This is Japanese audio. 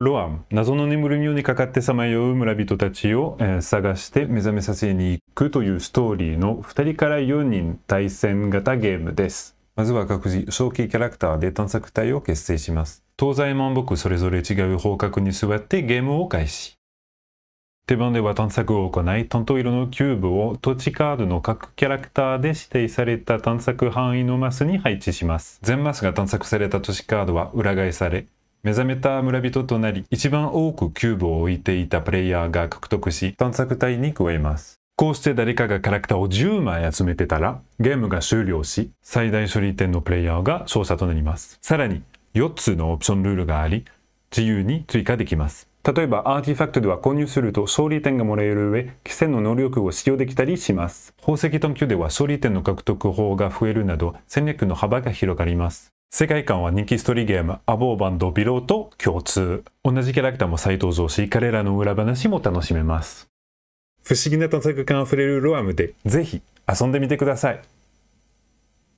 ロアン、謎の眠る妙にかかってさまよう村人たちを、えー、探して目覚めさせに行くというストーリーの2人から4人対戦型ゲームです。まずは各自、正規キャラクターで探索隊を結成します。東西南北それぞれ違う方角に座ってゲームを開始。手番では探索を行い、担当色のキューブを土地カードの各キャラクターで指定された探索範囲のマスに配置します。全マスが探索された土地カードは裏返され、目覚めた村人となり、一番多くキューブを置いていたプレイヤーが獲得し、探索隊に加えます。こうして誰かがキャラクターを10枚集めてたら、ゲームが終了し、最大処理点のプレイヤーが勝者となります。さらに、4つのオプションルールがあり、自由に追加できます。例えば、アーティファクトでは購入すると勝利点がもらえる上、規制の能力を使用できたりします。宝石探求では勝利点の獲得法が増えるなど、戦略の幅が広がります。世界観は人気ストーリーゲーム、アボーバンド・ビローと共通。同じキャラクターも再登場し、彼らの裏話も楽しめます。不思議な探索感あふれるロアムで、ぜひ遊んでみてください。